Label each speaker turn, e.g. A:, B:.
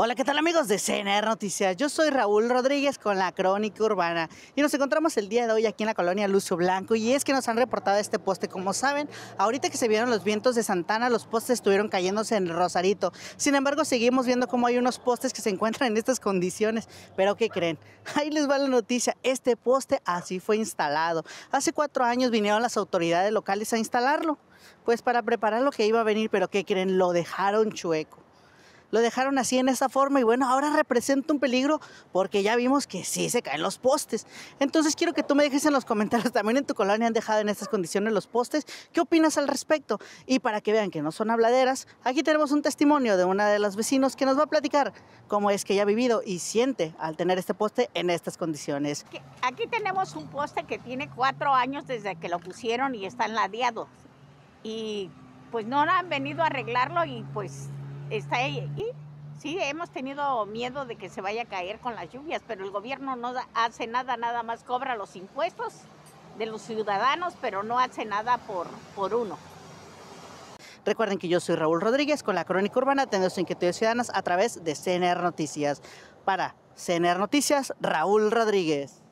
A: Hola, ¿qué tal amigos de CNR Noticias? Yo soy Raúl Rodríguez con la Crónica Urbana y nos encontramos el día de hoy aquí en la colonia Lucio Blanco y es que nos han reportado este poste. Como saben, ahorita que se vieron los vientos de Santana, los postes estuvieron cayéndose en el Rosarito. Sin embargo, seguimos viendo cómo hay unos postes que se encuentran en estas condiciones. Pero ¿qué creen? Ahí les va la noticia. Este poste así fue instalado. Hace cuatro años vinieron las autoridades locales a instalarlo, pues para preparar lo que iba a venir, pero ¿qué creen? Lo dejaron chueco lo dejaron así en esa forma y bueno, ahora representa un peligro porque ya vimos que sí se caen los postes. Entonces quiero que tú me dejes en los comentarios también en tu colonia han dejado en estas condiciones los postes, ¿qué opinas al respecto? Y para que vean que no son habladeras, aquí tenemos un testimonio de una de las vecinos que nos va a platicar cómo es que ella ha vivido y siente al tener este poste en estas condiciones.
B: Aquí tenemos un poste que tiene cuatro años desde que lo pusieron y está enladeado. Y pues no han venido a arreglarlo y pues está ahí. Sí, hemos tenido miedo de que se vaya a caer con las lluvias, pero el gobierno no hace nada, nada más cobra los impuestos de los ciudadanos, pero no hace nada por, por uno.
A: Recuerden que yo soy Raúl Rodríguez con la Crónica Urbana, atendiendo sus inquietudes ciudadanas a través de CNR Noticias. Para CNR Noticias, Raúl Rodríguez.